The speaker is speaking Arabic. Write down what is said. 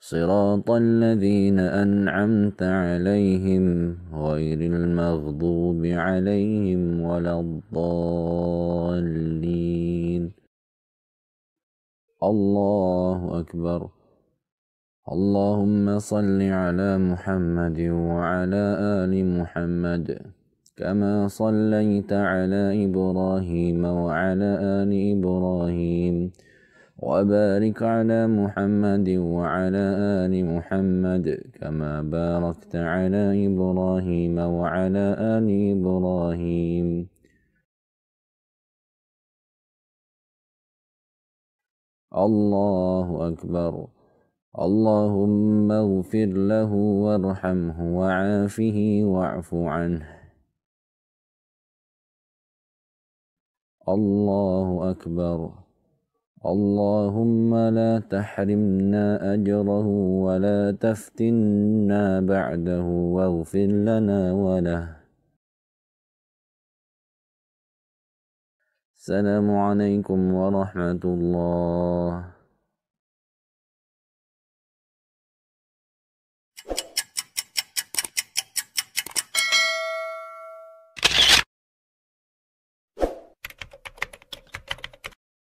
صراط الذين أنعمت عليهم غير المغضوب عليهم ولا الضالين الله أكبر اللهم صل على محمد وعلى آل محمد كما صليت على إبراهيم وعلى آل إبراهيم وبارك على محمد وعلى آل محمد كما باركت على إبراهيم وعلى آل إبراهيم الله أكبر اللهم اغفر له وارحمه وعافه واعف عنه الله أكبر اللهم لا تحرمنا أجره ولا تفتنا بعده واغفر لنا وله السلام عليكم ورحمة الله